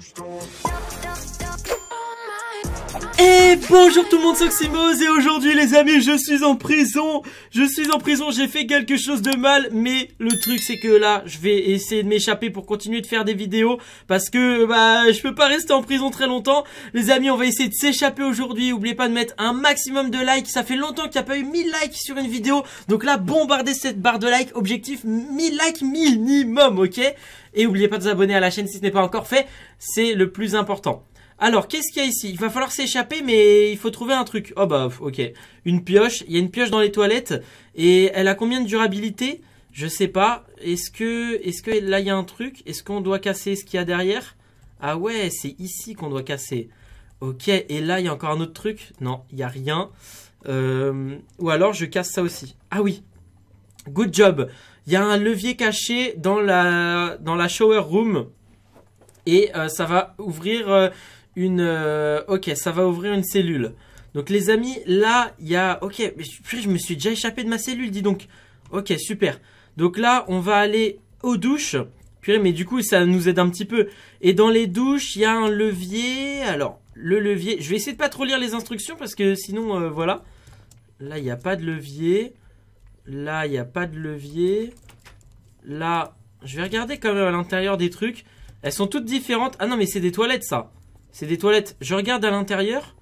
Stop. Et bonjour tout le monde, Soximos et aujourd'hui les amis, je suis en prison. Je suis en prison, j'ai fait quelque chose de mal, mais le truc c'est que là, je vais essayer de m'échapper pour continuer de faire des vidéos parce que bah je peux pas rester en prison très longtemps. Les amis, on va essayer de s'échapper aujourd'hui. Oubliez pas de mettre un maximum de likes. Ça fait longtemps qu'il n'y a pas eu 1000 likes sur une vidéo. Donc là, bombardez cette barre de likes, objectif 1000 likes minimum, OK Et oubliez pas de vous abonner à la chaîne si ce n'est pas encore fait, c'est le plus important. Alors, qu'est-ce qu'il y a ici Il va falloir s'échapper, mais il faut trouver un truc. Oh bah, ok. Une pioche. Il y a une pioche dans les toilettes. Et elle a combien de durabilité Je sais pas. Est-ce que, est que là, il y a un truc Est-ce qu'on doit casser ce qu'il y a derrière Ah ouais, c'est ici qu'on doit casser. Ok, et là, il y a encore un autre truc Non, il n'y a rien. Euh, ou alors, je casse ça aussi. Ah oui. Good job. Il y a un levier caché dans la, dans la shower room. Et euh, ça va ouvrir... Euh, une... Euh, ok, ça va ouvrir une cellule. Donc les amis, là, il y a... Ok, mais je, me suis déjà échappé de ma cellule, dis donc. Ok, super. Donc là, on va aller aux douches. Purée, mais du coup, ça nous aide un petit peu. Et dans les douches, il y a un levier. Alors, le levier... Je vais essayer de pas trop lire les instructions parce que sinon, euh, voilà. Là, il n'y a pas de levier. Là, il n'y a pas de levier. Là, je vais regarder quand même à l'intérieur des trucs. Elles sont toutes différentes. Ah non, mais c'est des toilettes, ça. C'est des toilettes. Je regarde à l'intérieur.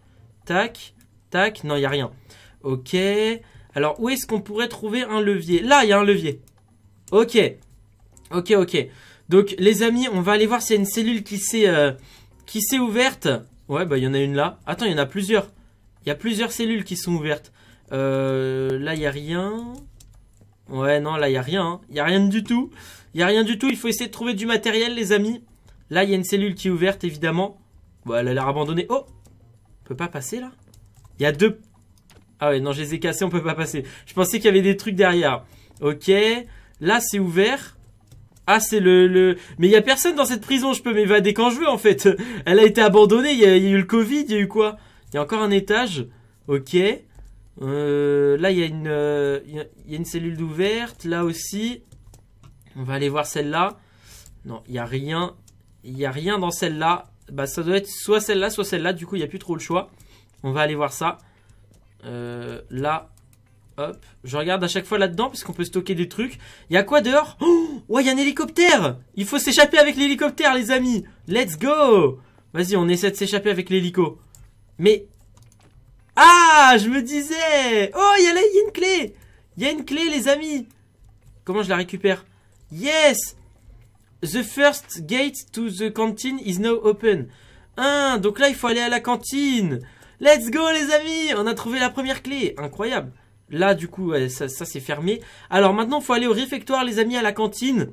Tac, tac. Non, il n'y a rien. Ok. Alors, où est-ce qu'on pourrait trouver un levier Là, il y a un levier. Ok. Ok, ok. Donc, les amis, on va aller voir s'il y a une cellule qui s'est euh, ouverte. Ouais, bah, il y en a une là. Attends, il y en a plusieurs. Il y a plusieurs cellules qui sont ouvertes. Euh, là, il n'y a rien. Ouais, non, là, il n'y a rien. Il hein. a rien du tout. Il n'y a rien du tout. Il faut essayer de trouver du matériel, les amis. Là, il y a une cellule qui est ouverte, évidemment. Bon, bah, elle a l'air abandonnée. Oh On peut pas passer, là Il y a deux... Ah ouais, non, je les ai cassés, on peut pas passer. Je pensais qu'il y avait des trucs derrière. Ok. Là, c'est ouvert. Ah, c'est le, le... Mais il y a personne dans cette prison, je peux m'évader quand je veux, en fait. Elle a été abandonnée, il y, a eu le Covid, il y a eu quoi Il y a encore un étage. Ok. Euh, là, il y, a une, euh, y, a, une cellule d'ouverte. Là aussi. On va aller voir celle-là. Non, il y a rien. Il n'y a rien dans celle-là. Bah, ça doit être soit celle-là, soit celle-là. Du coup, il n'y a plus trop le choix. On va aller voir ça. Euh, là, hop. Je regarde à chaque fois là-dedans parce qu'on peut stocker des trucs. Il y a quoi dehors Oh, ouais, il y a un hélicoptère Il faut s'échapper avec l'hélicoptère, les amis Let's go Vas-y, on essaie de s'échapper avec l'hélico. Mais... Ah, je me disais Oh, il y a une clé Il y a une clé, les amis Comment je la récupère Yes The first gate to the cantine is now open. Ah, donc là, il faut aller à la cantine. Let's go, les amis On a trouvé la première clé. Incroyable. Là, du coup, ça, c'est fermé. Alors maintenant, il faut aller au réfectoire, les amis, à la cantine.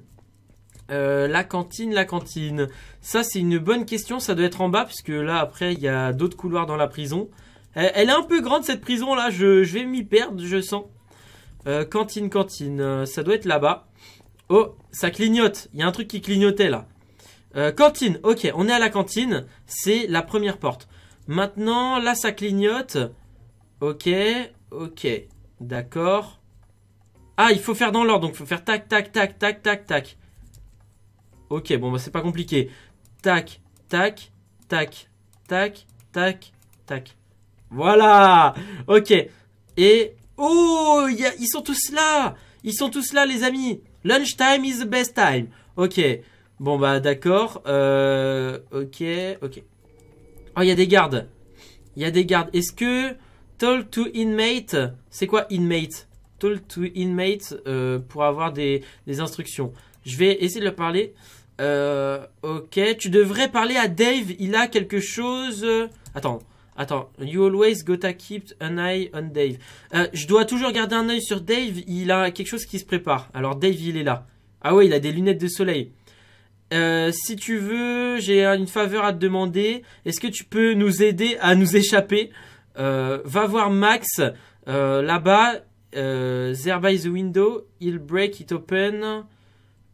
Euh, la cantine, la cantine. Ça, c'est une bonne question. Ça doit être en bas, puisque là, après, il y a d'autres couloirs dans la prison. Elle, est un peu grande, cette prison-là. Je, je, vais m'y perdre, je sens. Euh, cantine, cantine. Euh, ça doit être là-bas. Oh, ça clignote. Il y a un truc qui clignotait là. Euh, cantine, ok, on est à la cantine. C'est la première porte. Maintenant, là, ça clignote. Ok, ok, d'accord. Ah, il faut faire dans l'ordre, donc il faut faire tac, tac, tac, tac, tac, tac. Ok, bon, bah, c'est pas compliqué. Tac, tac, tac, tac, tac, tac. Voilà Ok. Et... Oh, ils sont tous là Ils sont tous là, les amis « Lunch time is the best time. Ok. Bon, bah, d'accord. Euh, ok, ok. Oh, il y a des gardes. Il y a des gardes. Est-ce que talk to inmate... C'est quoi inmate Talk to inmate euh, pour avoir des, des, instructions. Je vais essayer de leur parler. Euh, ok, tu devrais parler à Dave. Il a quelque chose... Euh, attends. Attends, you always gotta keep an eye on Dave. Euh, je dois toujours garder un œil sur Dave, il a quelque chose qui se prépare. Alors Dave, il est là. Ah ouais, il a des lunettes de soleil. Euh, si tu veux, j'ai une faveur à te demander. Est-ce que tu peux nous aider à nous échapper euh, Va voir Max là-bas. there by the window, he'll break it open.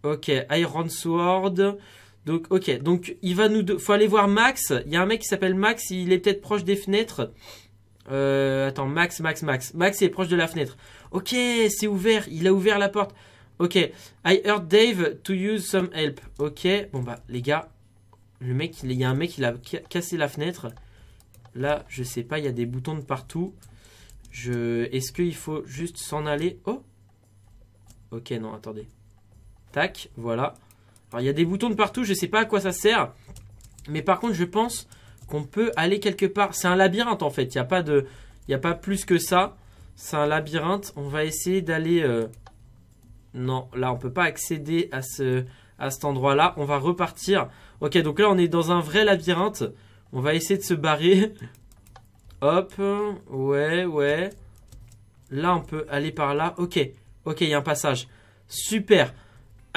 Ok, Iron Sword. Donc, ok. Donc, il va nous. Faut aller voir Max. Il y a un mec qui s'appelle Max. Il est peut-être proche des fenêtres. Euh, attends, Max, Max, Max. Max est proche de la fenêtre. Ok, c'est ouvert. Il a ouvert la porte. Ok. I heard Dave to use some help. Ok. Bon bah, les gars, le mec, il y a un mec, qui a cassé la fenêtre. Là, je sais pas. Il y a des boutons de partout. Je. Est-ce qu'il faut juste s'en aller Oh. Ok, non, attendez. Tac, voilà il y a des boutons de partout, je sais pas à quoi ça sert. Mais par contre, je pense qu'on peut aller quelque part. C'est un labyrinthe en fait, il n'y a, pas de... y a pas plus que ça. C'est un labyrinthe. On va essayer d'aller... Euh, non, là, on peut pas accéder à, ce... à cet endroit-là. On va repartir. Ok, donc là, on est dans un vrai labyrinthe. On va essayer de se barrer. Hop, ouais, ouais. Là, on peut aller par là. Ok, ok, il y a un passage. Super.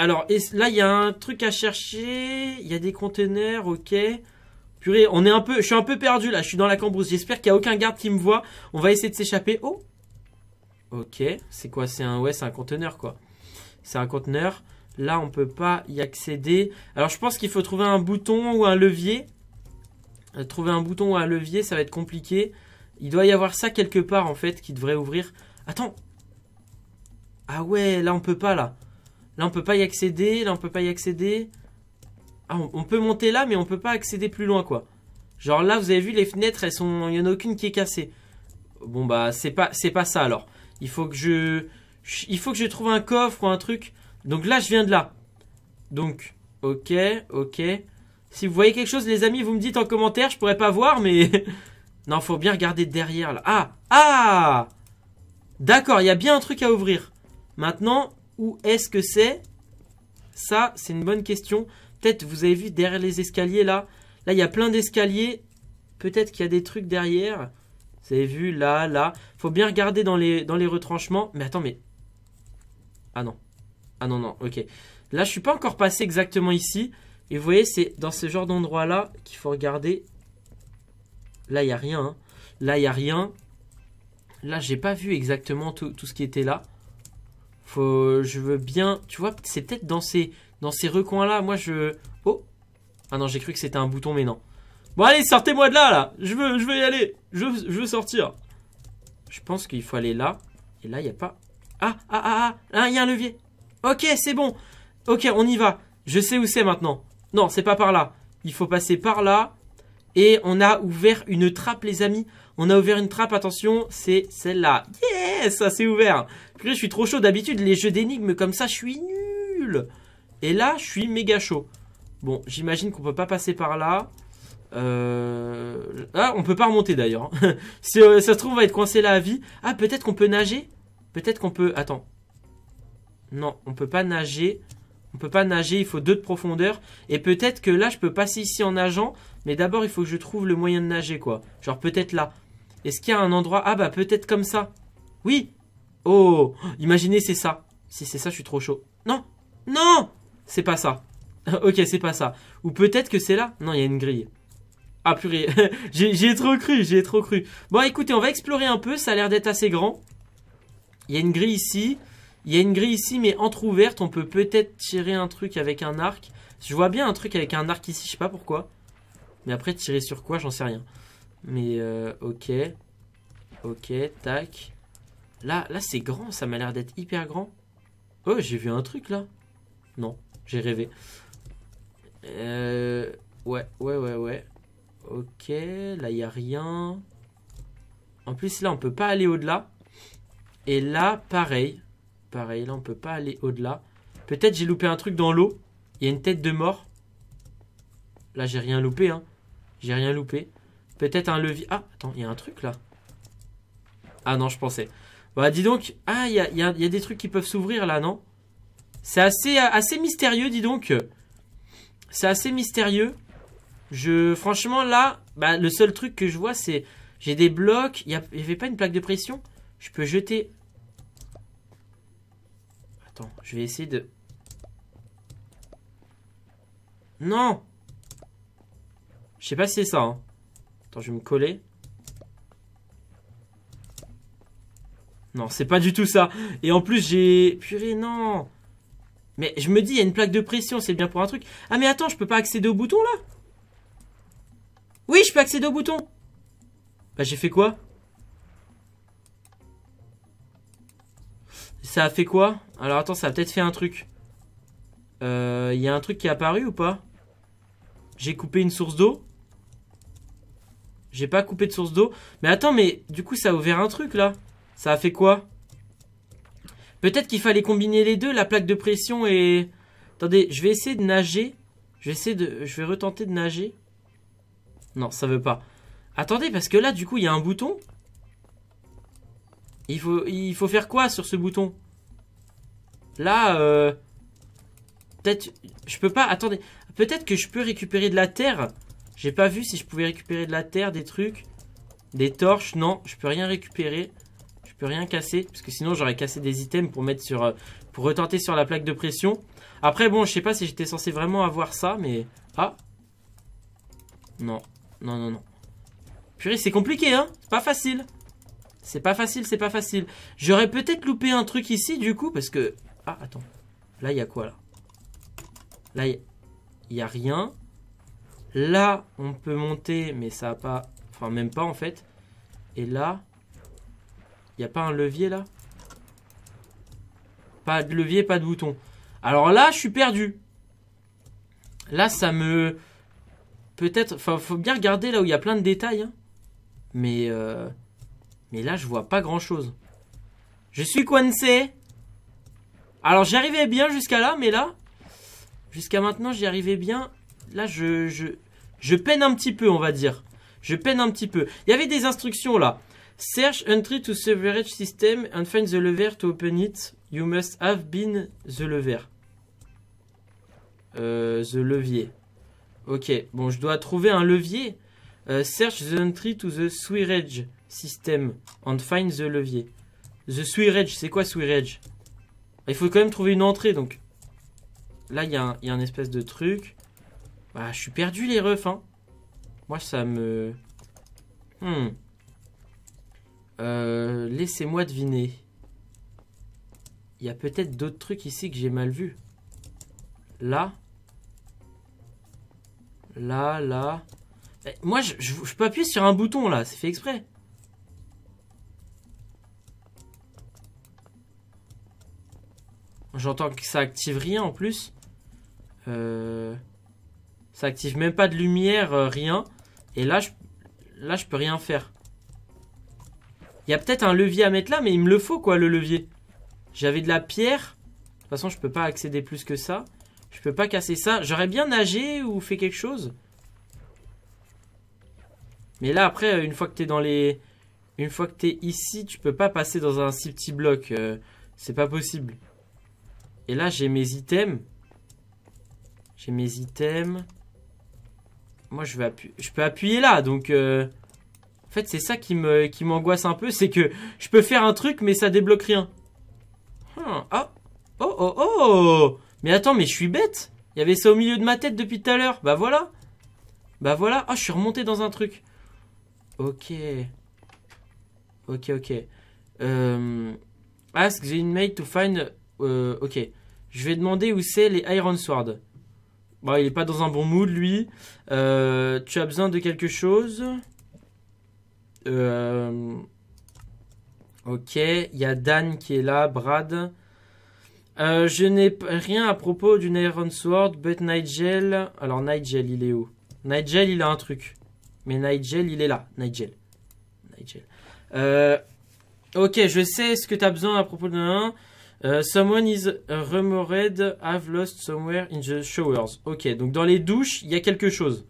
Alors, là, il y a un truc à chercher. Il y a des conteneurs, ok. Purée, on est un peu, je suis un peu perdu là. Je suis dans la cambrousse. J'espère qu'il n'y a aucun garde qui me voit. On va essayer de s'échapper. Oh Ok, c'est quoi C'est un, ouais, c'est un conteneur quoi. C'est un conteneur. Là, on peut pas y accéder. Alors, je pense qu'il faut trouver un bouton ou un levier. Euh, trouver un bouton ou un levier, ça va être compliqué. Il doit y avoir ça quelque part en fait qui devrait ouvrir. Attends. Ah ouais, là on peut pas là. Là, on peut pas y accéder. Là, on peut pas y accéder. Ah, on, peut monter là, mais on peut pas accéder plus loin, quoi. Genre là, vous avez vu, les fenêtres, elles sont... Il y en a aucune qui est cassée. Bon, bah, c'est pas, c'est pas ça, alors. Il faut que je... Il faut que je trouve un coffre ou un truc. Donc là, je viens de là. Donc, ok, ok. Si vous voyez quelque chose, les amis, vous me dites en commentaire. Je pourrais pas voir, mais... non, faut bien regarder derrière, là. Ah Ah D'accord, il y a bien un truc à ouvrir. Maintenant, où est-ce que c'est Ça, c'est une bonne question. Peut-être, vous avez vu derrière les escaliers là. Là, il y a plein d'escaliers. Peut-être qu'il y a des trucs derrière. Vous avez vu là, là. Faut bien regarder dans les, dans les retranchements. Mais attends, mais. Ah non. Ah non, non, ok. Là, je suis pas encore passé exactement ici. Et vous voyez, c'est dans ce genre d'endroit là qu'il faut regarder. Là, il n'y a rien. Hein. Là, il n'y a rien. Là, j'ai pas vu exactement tout ce qui était là. Faut, je veux bien, tu vois, c'est peut-être dans ces, dans ces recoins-là. Moi, je... Oh Ah non, j'ai cru que c'était un bouton, mais non. Bon, allez, sortez-moi de là, là Je veux, je veux y aller Je, veux sortir Je pense qu'il faut aller là. Et là, il n'y a pas... Ah, ah, ah, ah, ah il y a un levier Ok, c'est bon Ok, on y va Je sais où c'est maintenant. Non, c'est pas par là. Il faut passer par là. Et on a ouvert une trappe, les amis. On a ouvert une trappe, attention, c'est celle-là. Yes, ça c'est ouvert je suis trop chaud. D'habitude, les jeux d'énigmes comme ça, je suis nul. Et là, je suis méga chaud. Bon, j'imagine qu'on peut pas passer par là. Euh... Ah, on peut pas remonter d'ailleurs. Hein. Euh, ça se trouve, on va être coincé là à vie. Ah, peut-être qu'on peut nager. Peut-être qu'on peut... Attends. Non, on peut pas nager. On peut pas nager, il faut deux de profondeur. Et peut-être que là, je peux passer ici en nageant. Mais d'abord, il faut que je trouve le moyen de nager, quoi. Genre peut-être là. Est-ce qu'il y a un endroit... Ah bah, peut-être comme ça. Oui, Oh Imaginez, c'est ça. Si c'est ça, je suis trop chaud. Non Non C'est pas ça. ok, c'est pas ça. Ou peut-être que c'est là. Non, il y a une grille. Ah purée, j'ai trop cru, j'ai trop cru. Bon, écoutez, on va explorer un peu, ça a l'air d'être assez grand. Il y a une grille ici. Il y a une grille ici, mais entrouverte. On peut peut-être tirer un truc avec un arc. Je vois bien un truc avec un arc ici, je sais pas pourquoi. Mais après, tirer sur quoi, j'en sais rien. Mais euh, ok. Ok, tac. Là, là c'est grand, ça m'a l'air d'être hyper grand. Oh, j'ai vu un truc là. Non, j'ai rêvé. Euh, ouais, ouais, ouais, ouais. Ok, là, il n'y a rien. En plus, là, on peut pas aller au-delà. Et là, pareil. Pareil, là, on peut pas aller au-delà. Peut-être j'ai loupé un truc dans l'eau. Il y a une tête de mort. Là, j'ai rien loupé, hein. J'ai rien loupé. Peut-être un levier. Ah, attends, il y a un truc là. Ah non, je pensais. Bah dis donc, ah il y a, des trucs qui peuvent s'ouvrir là, non C'est assez, assez mystérieux, dis donc. C'est assez mystérieux. Je, franchement là, bah, le seul truc que je vois c'est, j'ai des blocs, il n'y avait pas une plaque de pression Je peux jeter... Attends, je vais essayer de... Non Je sais pas si c'est ça. Hein. Attends, je vais me coller. Non, c'est pas du tout ça. Et en plus, j'ai... Purée, non Mais je me dis, il y a une plaque de pression, c'est bien pour un truc. Ah mais attends, je peux pas accéder au bouton, là Oui, je peux accéder au bouton Bah j'ai fait quoi Ça a fait quoi Alors attends, ça a peut-être fait un truc. Euh, il y a un truc qui est apparu ou pas J'ai coupé une source d'eau J'ai pas coupé de source d'eau. Mais attends, mais du coup ça a ouvert un truc là. Ça a fait quoi Peut-être qu'il fallait combiner les deux, la plaque de pression et... Attendez, je vais essayer de nager. Je vais essayer de... Je vais retenter de nager. Non, ça veut pas. Attendez, parce que là, du coup, il y a un bouton. Il faut, il faut faire quoi sur ce bouton Là, euh, Peut-être... Je peux pas... Attendez. Peut-être que je peux récupérer de la terre. J'ai pas vu si je pouvais récupérer de la terre, des trucs. Des torches. Non, je peux rien récupérer peux rien casser parce que sinon j'aurais cassé des items pour mettre sur euh, pour retenter sur la plaque de pression. Après bon, je sais pas si j'étais censé vraiment avoir ça mais ah non, non non non. Purée, c'est compliqué hein, c'est pas facile. C'est pas facile, c'est pas facile. J'aurais peut-être loupé un truc ici du coup parce que ah attends. Là, il y a quoi là Là, il y a rien. Là, on peut monter, mais ça n'a pas... Enfin, même pas, en fait. Et là... Y'a pas un levier là Pas de levier, pas de bouton. Alors là, je suis perdu. Là, ça me... Peut-être... Enfin, faut bien regarder là où il y a plein de détails. Hein. Mais... Euh, mais là, je vois pas grand-chose. Je suis coincé. Alors, arrivais bien jusqu'à là, mais là... Jusqu'à maintenant, j'y arrivais bien. Là, je, je... Je peine un petit peu, on va dire. Je peine un petit peu. Il y avait des instructions là. Search entry to sewerage system and find the lever to open it. You must have been the lever. Euh, the levier. Ok, bon, je dois trouver un levier. Euh, search the entry to the sewerage system and find the levier. The sewerage, c'est quoi sewerage Il faut quand même trouver une entrée, donc. Là, il y, a un espèce de truc. Bah, je suis perdu, les refs, hein. Moi, ça me... Hmm. Euh, laissez-moi deviner. Il y a peut-être d'autres trucs ici que j'ai mal vu. Là. Là, là. Eh, moi, je, peux appuyer sur un bouton, là. C'est fait exprès. J'entends que ça active rien, en plus. Euh, ça active même pas de lumière, euh, rien. Et là, je, là, je peux rien faire. Il y a peut-être un levier à mettre là, mais il me le faut, quoi, le levier. J'avais de la pierre. De toute façon, je peux pas accéder plus que ça. Je peux pas casser ça. J'aurais bien nagé ou fait quelque chose. Mais là, après, une fois que t'es dans les... Une fois que t'es ici, tu peux pas passer dans un si petit bloc. Euh, c'est pas possible. Et là, j'ai mes items. J'ai mes items. Moi, je, je peux appuyer là, donc... Euh, en fait, c'est ça qui me qui m'angoisse un peu, c'est que je peux faire un truc, mais ça débloque rien. oh, oh, oh, oh Mais attends, mais je suis bête Il y avait ça au milieu de ma tête depuis tout à l'heure. Bah voilà Bah voilà oh, je suis remonté dans un truc. Ok. Ok, ok. Euh, ask the inmate to find... Euh, ok. Je vais demander où c'est les Iron Swords. Bon, bah, il est pas dans un bon mood, lui. Euh, tu as besoin de quelque chose euh, ok, il y a Dan qui est là, Brad. Euh, je n'ai rien à propos d'une Iron Sword, but Nigel. Alors Nigel, il est où Nigel, il a un truc. Mais Nigel, il est là. Nigel. Nigel. Euh, ok, je sais ce que tu as besoin à propos de someone is rumored have lost somewhere in the showers. Ok, donc dans les douches, il y a quelque chose.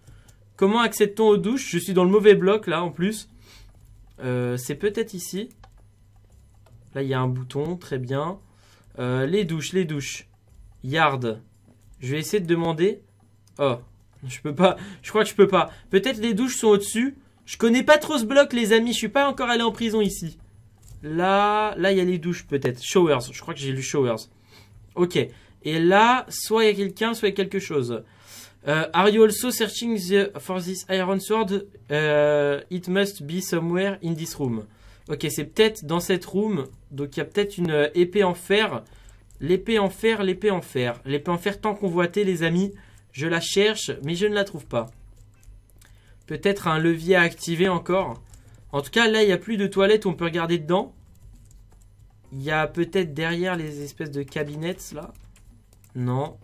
Comment accède-t-on aux douches Je suis dans le mauvais bloc là en plus. Euh, c'est peut-être ici. Là, il y a un bouton, très bien. Euh, les douches, les douches. Yard. Je vais essayer de demander. Oh, je peux pas. Je crois que je peux pas. Peut-être les douches sont au-dessus. Je connais pas trop ce bloc, les amis. Je suis pas encore allé en prison ici. Là, là, il y a les douches peut-être. Showers. Je crois que j'ai lu showers. Ok. Et là, soit il y a quelqu'un, soit il y a quelque chose. Euh, are you also searching for this iron sword? Euh, it must be somewhere in this room. Ok, c'est peut-être dans cette room. Donc il y a peut-être une euh, épée en fer. L'épée en fer, l'épée en fer. L'épée en fer tant convoitée, les amis. Je la cherche, mais je ne la trouve pas. Peut-être un levier à activer encore. En tout cas, là, il n'y a plus de toilette on peut regarder dedans. Il y a peut-être derrière les espèces de cabinets, là. Non,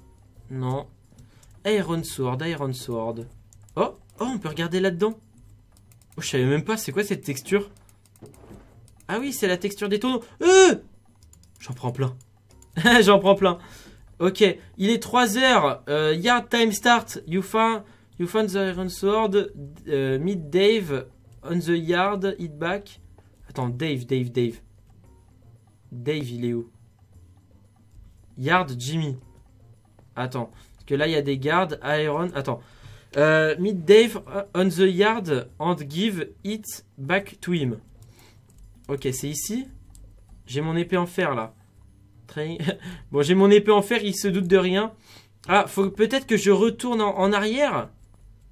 non, Iron Sword, Iron Sword. Oh, oh on peut regarder là-dedans. Oh, je savais même pas, c'est quoi cette texture Ah oui, c'est la texture des tonneaux. Euh J'en prends plein. J'en prends plein. Ok, il est 3h. Euh, yard time start. You found, you the Iron Sword. Euh, meet Dave on the yard. Hit back. Attends, Dave, Dave, Dave. Dave, il est où Yard Jimmy. Attends que là, il y a des gardes. Iron. Attends. Euh, meet Dave on the yard and give it back to him. Ok, c'est ici. J'ai mon épée en fer là. Très... bon, j'ai mon épée en fer, il se doute de rien. Ah, faut peut-être que je retourne en, arrière.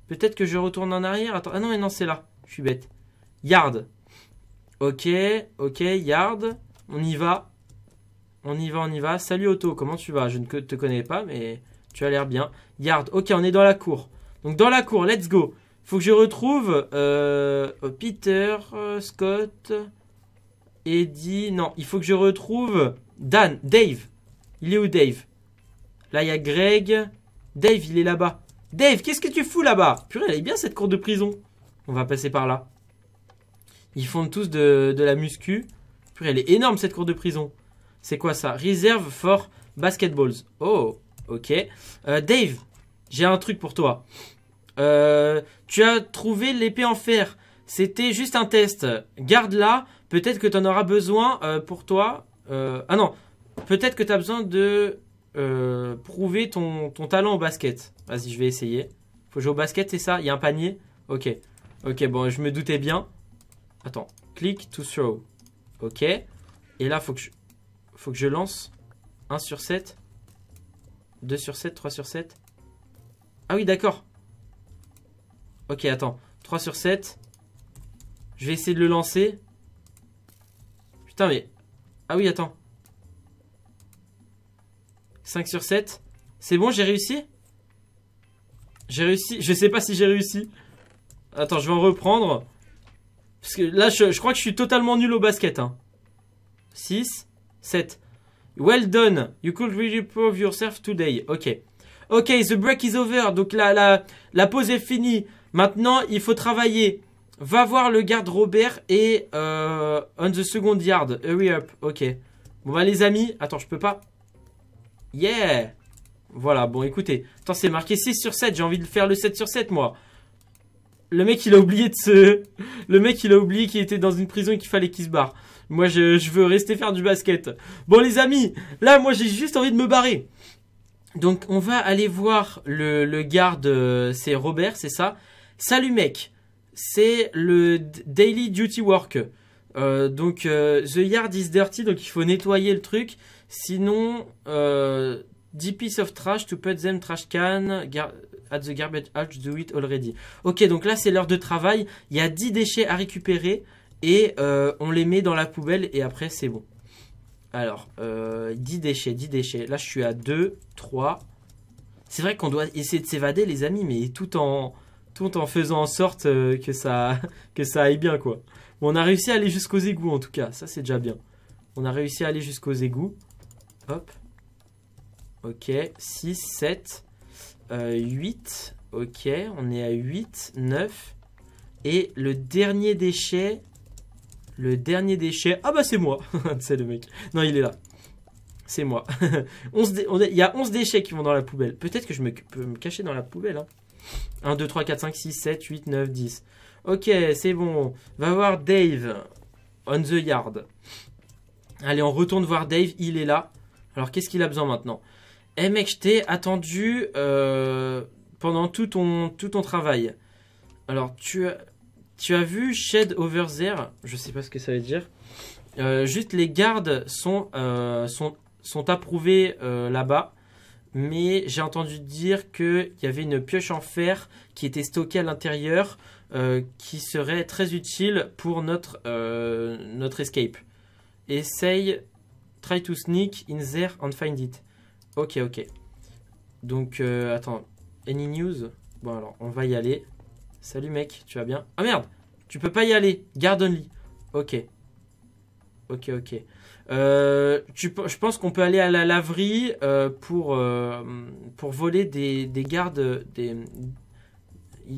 Peut-être que je retourne en arrière. Attends, ah non, mais non, c'est là. Je suis bête. Yard. Ok, ok, yard. On y va. On y va, on y va. Salut Otto, comment tu vas Je ne te connais pas, mais tu as l'air bien. Yard. Ok, on est dans la cour. Donc dans la cour, let's go. Faut que je retrouve euh, Peter, euh, Scott, Eddie. Non, il faut que je retrouve Dan, Dave. Il est où Dave Là, il y a Greg. Dave, il est là-bas. Dave, qu'est-ce que tu fous là-bas Purée, elle est bien cette cour de prison. On va passer par là. Ils font tous de, de la muscu. Purée, elle est énorme cette cour de prison. C'est quoi ça Reserve for basketballs. Oh, Ok. Euh, Dave, j'ai un truc pour toi. Euh, tu as trouvé l'épée en fer. C'était juste un test. Garde-la. Peut-être que tu en auras besoin euh, pour toi. ah non. Peut-être que tu as besoin de prouver ton, talent au basket. Vas-y, je vais essayer. Faut jouer au basket, c'est ça Il y a un panier Ok. Ok, bon, je me doutais bien. Attends. Click to throw. Ok. Et là, faut que je, faut que je lance 1 sur 7. 2 sur 7, 3 sur 7. Ah oui, d'accord. Ok, attends. 3 sur 7. Je vais essayer de le lancer. Putain, mais... Ah oui, attends. 5 sur 7. C'est bon, j'ai réussi J'ai réussi. Je sais pas si j'ai réussi. Attends, je vais en reprendre. Parce que là, je, crois que je suis totalement nul au basket. 6, hein. 7. Well done. You could really prove yourself today. Ok. Ok, the break is over. Donc la, la, la pause est finie. Maintenant, il faut travailler. Va voir le garde Robert et euh, on the second yard. Hurry up. Ok. Bon bah les amis. Attends, je peux pas. Yeah. Voilà, bon écoutez. Attends, c'est marqué 6 sur 7. J'ai envie de faire le 7 sur 7 moi. Le mec il a oublié de se... Le mec il a oublié qu'il était dans une prison et qu'il fallait qu'il se barre. Moi, je, veux rester faire du basket. Bon, les amis, là, moi, j'ai juste envie de me barrer. Donc, on va aller voir le, garde, euh, c'est Robert, c'est ça. Salut, mec. C'est le Daily Duty Work. Euh, donc, euh, The Yard is dirty, donc il faut nettoyer le truc. Sinon, 10 pieces of trash to put them trash can at the garbage hatch, do it already. Ok, donc là, c'est l'heure de travail. Il y a 10 déchets à récupérer et euh, on les met dans la poubelle et après c'est bon. Alors, euh, 10 déchets, 10 déchets. Là, je suis à 2, 3. C'est vrai qu'on doit essayer de s'évader, les amis, mais tout en, tout en faisant en sorte euh, que ça, que ça aille bien, quoi. on a réussi à aller jusqu'aux égouts, en tout cas. Ça, c'est déjà bien. On a réussi à aller jusqu'aux égouts. Hop. Ok, 6, 7, 8. Ok, on est à 8, 9. Et le dernier déchet, le dernier déchet. Ah bah c'est moi C'est le mec. Non, il est là. C'est moi. Il y a 11 déchets qui vont dans la poubelle. Peut-être que je me, peux me cacher dans la poubelle. 1, 2, 3, 4, 5, 6, 7, 8, 9, 10. Ok, c'est bon. Va voir Dave. On the yard. Allez, on retourne voir Dave. Il est là. Alors, qu'est-ce qu'il a besoin maintenant Eh mec, je t'ai attendu euh, pendant tout tout ton travail. Alors, tu as... Tu as vu Shed Over There Je sais pas ce que ça veut dire. Euh, juste les gardes sont, euh, sont, sont approuvés euh, là-bas. Mais j'ai entendu dire qu'il y avait une pioche en fer qui était stockée à l'intérieur qui serait très utile pour notre, notre escape. Essaye, try to sneak in there and find it. Ok, ok. Donc, attends, any news Bon, alors, on va y aller. Salut mec, tu vas bien Ah merde, tu peux pas y aller. Garde only. Ok. Ok, ok. Euh, je pense qu'on peut aller à la laverie euh, pour, euh, pour voler des, gardes. il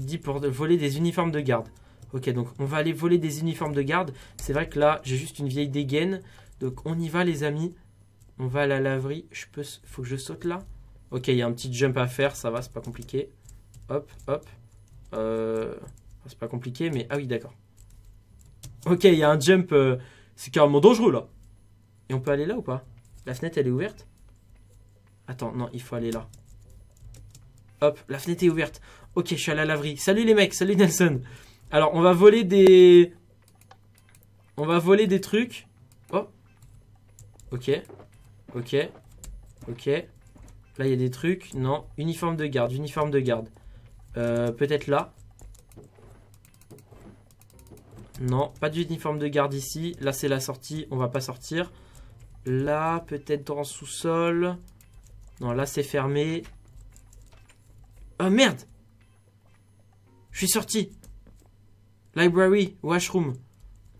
dit pour voler des uniformes de garde. Ok, donc on va aller voler des uniformes de garde. C'est vrai que là, j'ai juste une vieille dégaine. Donc on y va, les amis. On va à la laverie. Je peux, faut que je saute là. Ok, il y a un petit jump à faire. Ça va, c'est pas compliqué. Hop, hop. Euh, c'est pas compliqué, mais ah oui, d'accord. Ok, il y a un jump. Euh, c'est carrément dangereux là. Et on peut aller là ou pas La fenêtre elle est ouverte Attends, non, il faut aller là. Hop, la fenêtre est ouverte. Ok, je suis à la laverie. Salut les mecs, salut Nelson. Alors, on va voler des. On va voler des trucs. Oh. Ok. Ok. Ok. Là, il y a des trucs. Non. Uniforme de garde, uniforme de garde. Euh, peut-être là. Non, pas d'uniforme de garde ici. Là, c'est la sortie. On va pas sortir. Là, peut-être dans sous-sol. Non, là, c'est fermé. Oh, merde Je suis sorti. Library, washroom.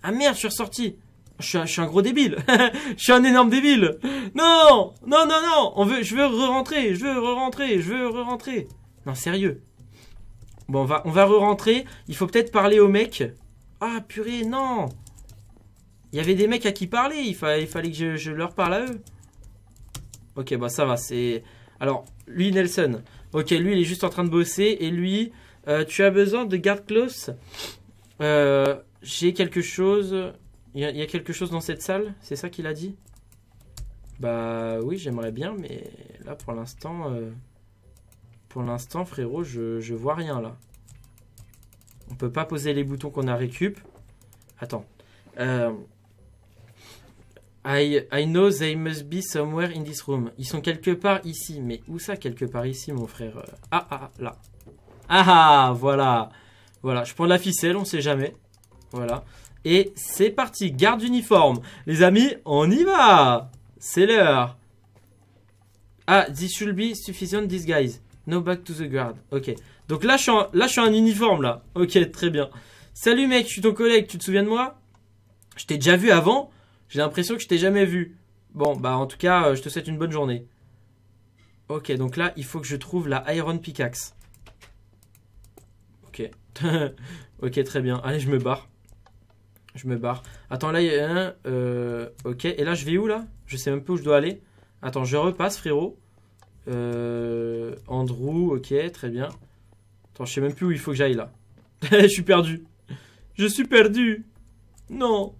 Ah, merde, je suis ressorti. Je suis, un, gros débile. je suis un énorme débile. Non Non, non, non On veut, Je veux re-rentrer. Je veux re-rentrer. Je veux re-rentrer. Non, sérieux. Bon, on va, on va re-rentrer. Il faut peut-être parler aux mecs. Ah, purée, non Il y avait des mecs à qui parler. Il, fallait que je, leur parle à eux. Ok, bah ça va, c'est... Alors, lui, Nelson. Ok, lui, il est juste en train de bosser. Et lui, euh, tu as besoin de garde close euh, J'ai quelque chose... Il y, a, quelque chose dans cette salle C'est ça qu'il a dit Bah oui, j'aimerais bien, mais là, pour l'instant... Euh, pour l'instant, frérot, je, vois rien là. On peut pas poser les boutons qu'on a récup. Attends. Euh, I, I, know they must be somewhere in this room. Ils sont quelque part ici. Mais où ça, quelque part ici, mon frère Ah, ah, ah là. Ah, ah, voilà. Voilà, je prends la ficelle, on sait jamais. Voilà. Et c'est parti, garde uniforme. Les amis, on y va C'est l'heure. Ah, this should be sufficient disguise. No back to the guard. Ok. Donc là, je suis en, uniforme, là. Ok, très bien. Salut, mec, je suis ton collègue, tu te souviens de moi Je t'ai déjà vu avant. J'ai l'impression que je t'ai jamais vu. Bon, bah, en tout cas, euh, je te souhaite une bonne journée. Ok, donc là, il faut que je trouve la Iron Pickaxe. Ok. ok, très bien. Allez, je me barre. Je me barre. Attends, là, il y a un... Euh, ok, et là, je vais où, là Je sais même pas où je dois aller. Attends, je repasse, frérot. Euh, Andrew, ok, très bien. Attends, je sais même plus où il faut que j'aille là. je suis perdu. Je suis perdu. Non.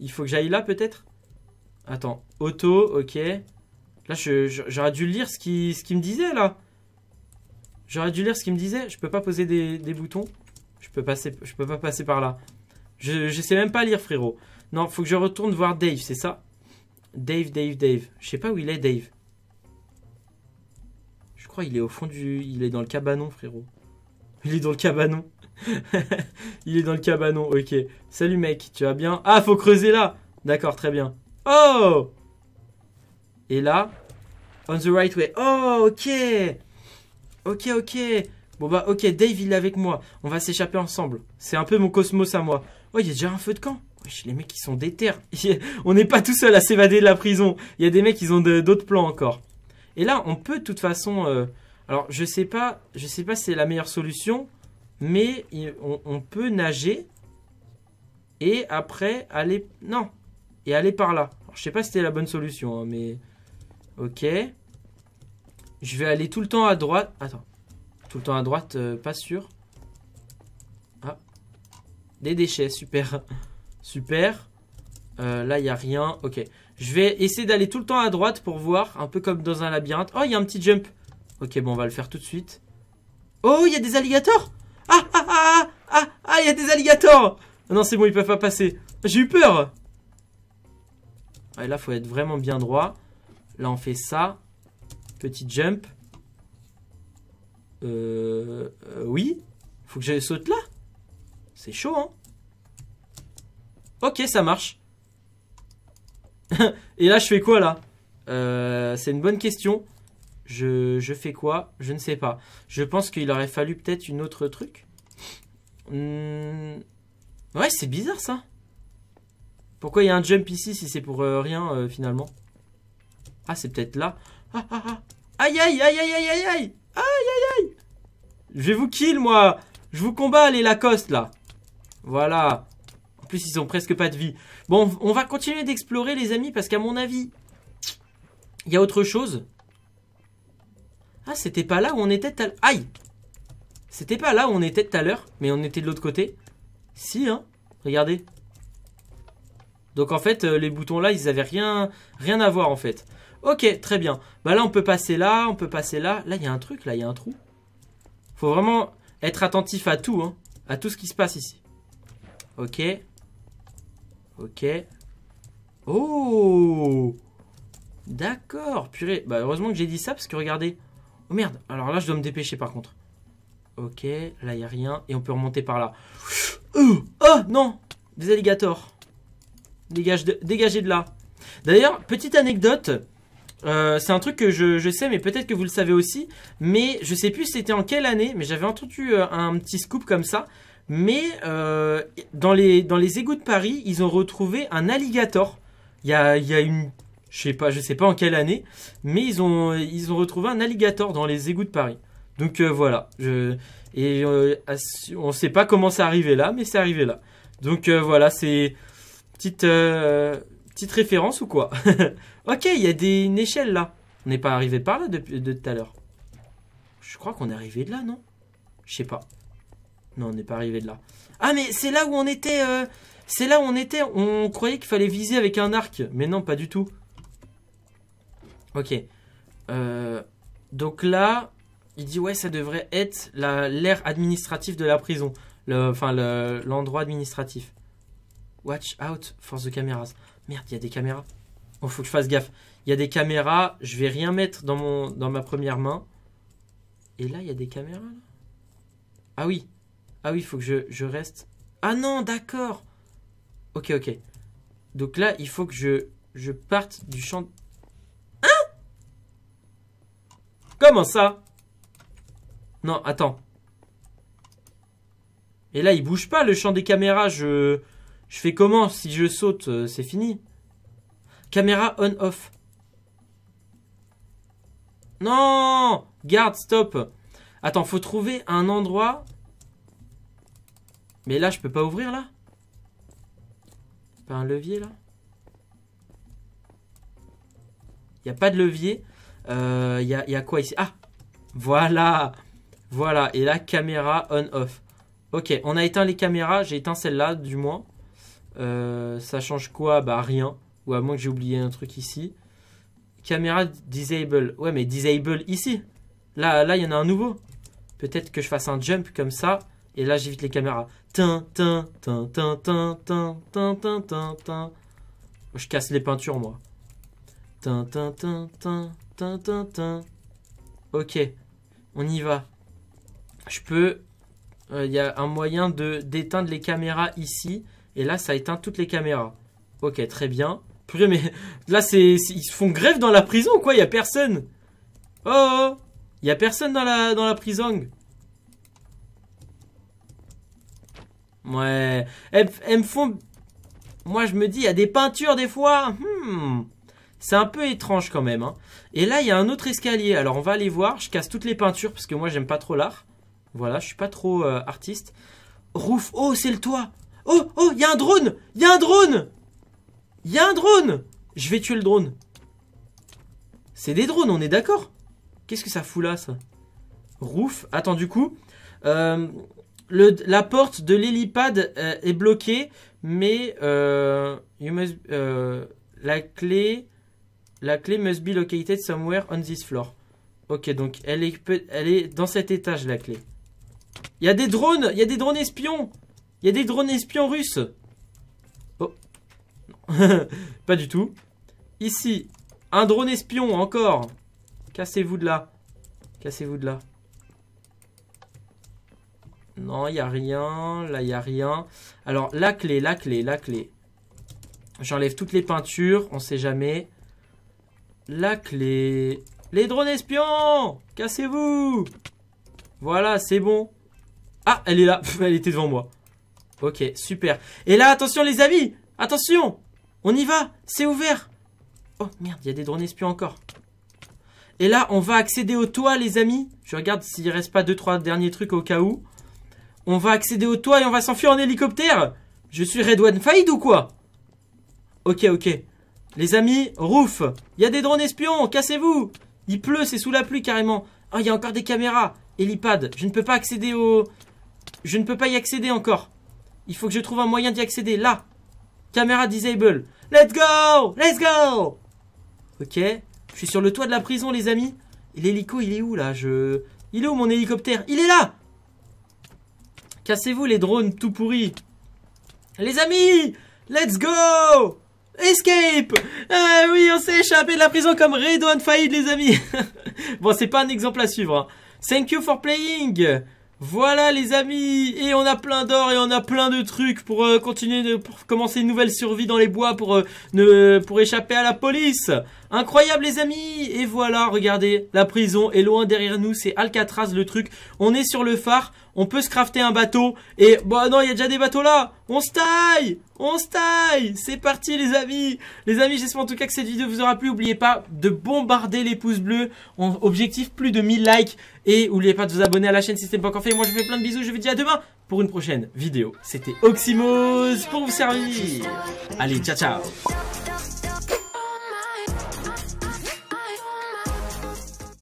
Il faut que j'aille là peut-être Attends, auto, ok. Là, j'aurais dû lire ce qu'il ce qui me disait là. J'aurais dû lire ce qu'il me disait. Je peux pas poser des, boutons. Je peux, passer, je peux pas passer par là. Je, je sais même pas lire, frérot. Non, faut que je retourne voir Dave, c'est ça Dave, Dave, Dave. Je sais pas où il est, Dave crois il est au fond du. Il est dans le cabanon, frérot. Il est dans le cabanon. il est dans le cabanon, ok. Salut mec, tu vas bien Ah, faut creuser là D'accord, très bien. Oh Et là, on the right way. Oh, ok Ok, ok Bon bah, ok, Dave, il est avec moi. On va s'échapper ensemble. C'est un peu mon cosmos à moi. Oh, il y a déjà un feu de camp les mecs, qui sont déter. on n'est pas tout seul à s'évader de la prison. Il y a des mecs, ils ont d'autres plans encore. Et là, on peut de toute façon. Euh, alors, je sais pas, je sais pas si c'est la meilleure solution, mais on, peut nager et après aller. Non, et aller par là. je sais pas si c'était la bonne solution, hein, mais ok. Je vais aller tout le temps à droite. Attends, tout le temps à droite, euh, pas sûr. Ah, des déchets, super, super. Euh, là, il n'y a rien. Ok. Je vais essayer d'aller tout le temps à droite pour voir, un peu comme dans un labyrinthe. Oh, il y a un petit jump. Ok, bon, on va le faire tout de suite. Oh, il y a des alligators Ah, ah, ah, ah, ah, il y a des alligators Non, c'est bon, ils peuvent pas passer. J'ai eu peur Et là, faut être vraiment bien droit. Là, on fait ça. Petit jump. Euh, oui Faut que j'aille saute là C'est chaud, hein Ok, ça marche. Et là, je fais quoi là euh, C'est une bonne question. Je, fais quoi Je ne sais pas. Je pense qu'il aurait fallu peut-être une autre truc. Hmm. Ouais, c'est bizarre ça. Pourquoi il y a un jump ici si c'est pour euh, rien euh, finalement Ah, c'est peut-être là. Ah, ah, ah. Aïe, aïe, aïe, aïe, aïe, aïe, aïe, aïe, Je vais vous kill moi. Je vous combat les Lacoste là. Voilà plus, ils ont presque pas de vie. Bon, on va continuer d'explorer, les amis, parce qu'à mon avis, il y a autre chose. Ah, c'était pas là où on était tout à l'heure. Aïe C'était pas là où on était tout à l'heure, mais on était de l'autre côté. Si, hein Regardez. Donc en fait, euh, les boutons là, ils avaient rien, rien à voir en fait. Ok, très bien. Bah là, on peut passer là, on peut passer là. Là, il y a un truc, là, il y a un trou. Faut vraiment être attentif à tout, hein, à tout ce qui se passe ici. Ok. Ok. Oh D'accord, purée. Bah, heureusement que j'ai dit ça, parce que regardez. Oh merde, alors là, je dois me dépêcher par contre. Ok, là, il n'y a rien. Et on peut remonter par là. Oh, non Des alligators. de, dégagez de là. D'ailleurs, petite anecdote. Euh, c'est un truc que je, sais, mais peut-être que vous le savez aussi. Mais je sais plus c'était en quelle année, mais j'avais entendu euh, un petit scoop comme ça. Mais euh, dans, les, dans les égouts de Paris, ils ont retrouvé un alligator. Il y a, y a une. Je sais pas, je sais pas en quelle année, mais ils ont, ils ont retrouvé un alligator dans les égouts de Paris. Donc euh, voilà. et euh, on ne sait pas comment c'est arrivé là, mais c'est arrivé là. Donc voilà, c'est petite petite référence ou quoi Ok, il y a des, une échelle là. On n'est pas arrivé par là depuis de tout à l'heure. Je crois qu'on est arrivé de là, non Je sais pas. Non, on n'est pas arrivé de là. Ah, mais c'est là où on était. Euh, c'est là où on était. On croyait qu'il fallait viser avec un arc. Mais non, pas du tout. Ok. Euh, donc là, il dit ouais, ça devrait être l'aire administrative de la prison. enfin, l'endroit administratif. Watch out force de caméras. Merde, il y a des caméras. Oh, faut que je fasse gaffe. Il y a des caméras. Je vais rien mettre dans, mon, dans ma première main. Et là, il y a des caméras. ah oui, ah oui, il faut que je, reste... Ah non, d'accord Ok, ok. Donc là, il faut que je, je parte du champ... Hein Comment ça Non, attends. Et là, il bouge pas le champ des caméras. Je, je fais comment Si je saute, euh, c'est fini. Caméra on-off. Non Garde, stop. Attends, faut trouver un endroit mais là, je peux pas ouvrir, là Pas un levier, là Il a pas de levier. Il euh, y, a, quoi ici Ah Voilà Voilà. Et là, caméra on-off. Ok, on a éteint les caméras. J'ai éteint celle-là, du moins. Euh, ça change quoi Bah, rien. Ou à moins que j'ai oublié un truc ici. Caméra disable. Ouais, mais disable ici. Là, là, il y en a un nouveau. Peut-être que je fasse un jump comme ça. Et là, j'évite les caméras. Tin, tin, tin, tin, tin, tin, tin, tin, Je casse les peintures, moi. Tin, tin, tin, tin, tin, tin, Ok, on y va. Je peux... Il y a un moyen de d'éteindre les caméras ici. Et là, ça éteint toutes les caméras. Ok, très bien. Putain mais là, c'est ils font grève dans la prison, quoi. Il y a personne. Oh, il a personne dans la, dans la prison. Ouais. Elles, me font... Moi, je me dis, il y a des peintures des fois. Hmm. C'est un peu étrange quand même. Hein. Et là, il y a un autre escalier. Alors, on va aller voir. Je casse toutes les peintures parce que moi, j'aime pas trop l'art. Voilà, je suis pas trop euh, artiste. Roof. Oh, c'est le toit. Oh, oh, il y a un drone. Il y a un drone. Il y a un drone. Je vais tuer le drone. C'est des drones, on est d'accord Qu'est-ce que ça fout là, ça Roof. Attends, du coup... Euh, la porte de l'hélipad euh, est bloquée, mais euh, euh, la clé la clé must be located somewhere on this floor. Ok, donc elle elle est dans cet étage la clé. Il y a des drones, il y a des drones espions, il y a des drones espions russes. Oh, pas du tout. Ici, un drone espion encore. Cassez-vous de là, cassez-vous de là. Non, il n'y a rien. Là, il n'y a rien. Alors, la clé, la clé, la clé. J'enlève toutes les peintures, on sait jamais. La clé. Les drones espions Cassez-vous Voilà, c'est bon. Ah, elle est là. elle était devant moi. Ok, super. Et là, attention les amis Attention On y va C'est ouvert Oh merde, il y a des drones espions encore. Et là, on va accéder au toit, les amis. Je regarde s'il reste pas 2-3 derniers trucs au cas où. On va accéder au toit et on va s'enfuir en hélicoptère Je suis Red One Fight ou quoi Ok, ok. Les amis, rouf, Il y a des drones espions, cassez-vous Il pleut, c'est sous la pluie carrément. oh, il y a encore des caméras. Helipad, je ne peux pas accéder au... Je ne peux pas y accéder encore. Il faut que je trouve un moyen d'y accéder. Là Caméra disable. Let's go Let's go Ok. Je suis sur le toit de la prison, les amis. L'hélico, il est où, là Je... Il est où, mon hélicoptère Il est là Cassez-vous les drones tout pourris. Les amis, let's go Escape euh, oui, on s'est échappé de la prison comme Redouane Faillite, les amis Bon, c'est pas un exemple à suivre. Hein. Thank you for playing voilà les amis, et on a plein d'or et on a plein de trucs pour euh, continuer de commencer une nouvelle survie dans les bois pour euh, ne, pour échapper à la police. Incroyable les amis Et voilà, regardez, la prison est loin derrière nous, c'est Alcatraz le truc. On est sur le phare, on peut se crafter un bateau. Et bon bah, non, il y a déjà des bateaux là On se taille On se taille C'est parti les amis Les amis, j'espère en tout cas que cette vidéo vous aura plu. N'oubliez pas de bombarder les pouces bleus. objectif plus de 1000 likes. Et n'oubliez pas de vous abonner à la chaîne si ce n'est pas encore fait. Moi je vous fais plein de bisous, je vous dis à demain pour une prochaine vidéo. C'était Oxymose pour vous servir. Allez, ciao ciao